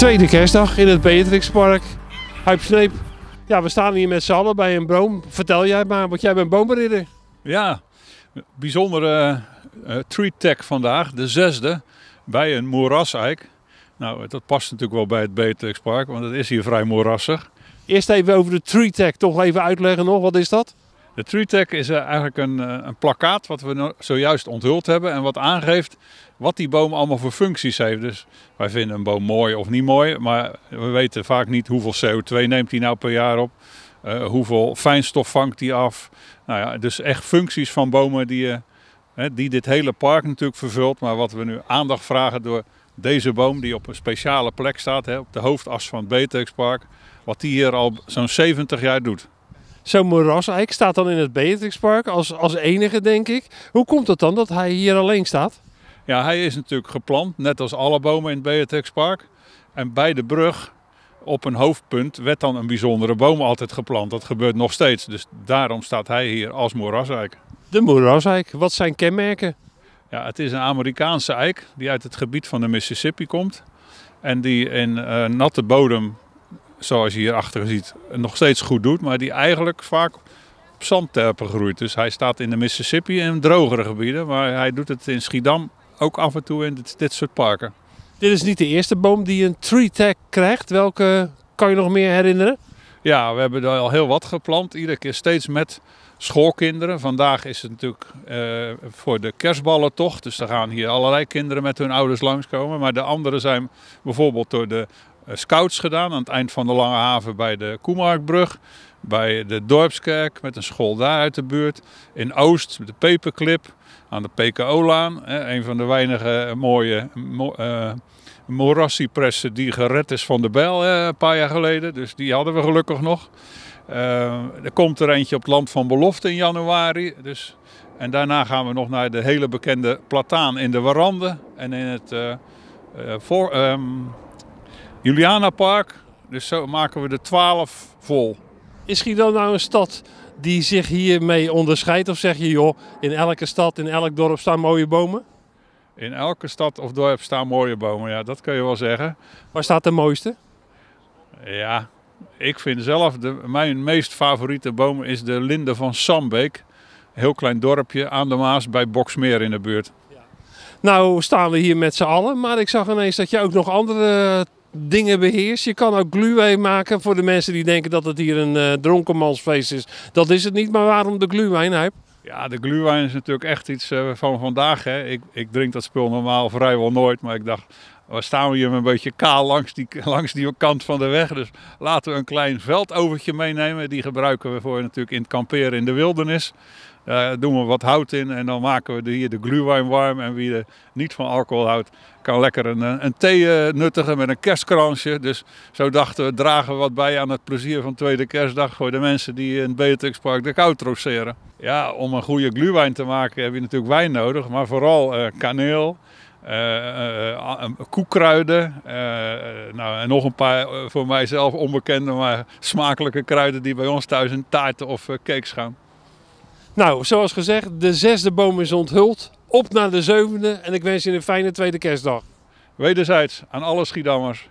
Tweede kerstdag in het Beatrixpark. Huip Sneep. Ja, we staan hier met z'n allen bij een boom. Vertel jij maar, want jij bent boomberidder. Ja, bijzondere eh, uh, eh, tree tag vandaag, de zesde, bij een eik. Nou, dat past natuurlijk wel bij het Beatrixpark, want het is hier vrij moerassig. Eerst even over de tree tag, toch even uitleggen nog, wat is dat? De TreeTech is eh, eigenlijk een, eh, een plakkaat wat we zojuist onthuld hebben en wat aangeeft wat die boom allemaal voor functies heeft. Dus wij vinden een boom mooi of niet mooi, maar we weten vaak niet hoeveel CO2 neemt hij nou per jaar op. Eh, hoeveel fijnstof vangt hij af? Nou ja, dus echt functies van bomen die, die dit hele park natuurlijk vervult. Maar wat we nu aandacht vragen door deze boom die op een speciale plek staat, hè, op de hoofdas van het Betekspark. Wat die hier al zo'n 70 jaar doet. Zo'n moeraseik staat dan in het Beatrixpark als, als enige, denk ik. Hoe komt het dan dat hij hier alleen staat? Ja, hij is natuurlijk geplant, net als alle bomen in het Beatrixpark. En bij de brug, op een hoofdpunt, werd dan een bijzondere boom altijd geplant. Dat gebeurt nog steeds. Dus daarom staat hij hier als moeraseik. De moeraseik, wat zijn kenmerken? Ja, het is een Amerikaanse eik die uit het gebied van de Mississippi komt. En die in eh, natte bodem zoals je hierachter ziet, nog steeds goed doet. Maar die eigenlijk vaak op zandterpen groeit. Dus hij staat in de Mississippi in drogere gebieden. Maar hij doet het in Schiedam ook af en toe in dit, dit soort parken. Dit is niet de eerste boom die een tree tag krijgt. Welke kan je nog meer herinneren? Ja, we hebben er al heel wat geplant. Iedere keer steeds met schoolkinderen. Vandaag is het natuurlijk eh, voor de kerstballentocht. Dus er gaan hier allerlei kinderen met hun ouders langskomen. Maar de anderen zijn bijvoorbeeld door de eh, scouts gedaan aan het eind van de Lange Haven bij de Koemarkbrug. Bij de Dorpskerk met een school daar uit de buurt. In Oost met de Peperclip, aan de PKO-laan. Een van de weinige mooie mo eh, morassiepressen die gered is van de bel eh, een paar jaar geleden. Dus die hadden we gelukkig nog. er komt er eentje op het Land van Belofte in januari. Dus, en daarna gaan we nog naar de hele bekende plataan in de Warande en in het voor, ehm, Juliana Park. Dus zo maken we de 12 vol. Is Schiedam nou een stad die zich hiermee onderscheidt? Of zeg je, joh, in elke stad, in elk dorp staan mooie bomen? In elke stad of dorp staan mooie bomen, ja, dat kun je wel zeggen. Waar staat de mooiste? Ja, ik vind zelf, de, mijn meest favoriete boom is de linde van Sambeek. Heel klein dorpje aan de Maas bij Boksmeer in de buurt. Ja. Nou staan we hier met z'n allen, maar ik zag ineens dat je ook nog andere dingen beheerst. Je kan ook gluwee maken voor de mensen die denken dat het hier een uh, dronkenmansfeest is. Dat is het niet, maar waarom de gluwijn, Huip? Ja, de gluwijn is natuurlijk echt iets eh, van vandaag. Hè. Ik, ik drink dat spul normaal vrijwel nooit, maar ik dacht, we staan we hier een beetje kaal langs die, langs die kant van de weg. Dus laten we een klein veldovertje meenemen. Die gebruiken we voor natuurlijk in het kamperen in de wildernis. Daar doen we wat hout in en dan maken we hier de glühwein warm. En wie er niet van alcohol houdt, kan lekker een, eh, een thee eh, nuttigen met een kerstkransje. Dus zo dachten we, dragen we wat bij aan het plezier van Tweede Kerstdag... voor de mensen die in het Beatrixpark Park de koud roseren. Ja, om een goede glühwein te maken heb je natuurlijk wijn nodig, maar vooral eh, kaneel... Eh, eh, eh, koekruiden. nou, en nog een paar voor mijzelf onbekende, maar smakelijke kruiden die bij ons thuis in taarten of cakes gaan. Nou, zoals gezegd, de zesde boom is onthuld. Op naar de zevende en ik wens je een fijne tweede kerstdag. Wederzijds aan alle Schiedammers.